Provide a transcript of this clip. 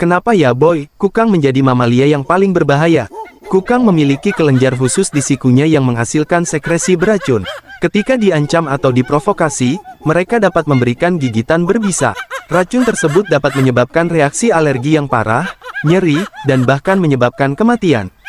Kenapa ya boy, kukang menjadi mamalia yang paling berbahaya. Kukang memiliki kelenjar khusus di sikunya yang menghasilkan sekresi beracun. Ketika diancam atau diprovokasi, mereka dapat memberikan gigitan berbisa. Racun tersebut dapat menyebabkan reaksi alergi yang parah, nyeri, dan bahkan menyebabkan kematian.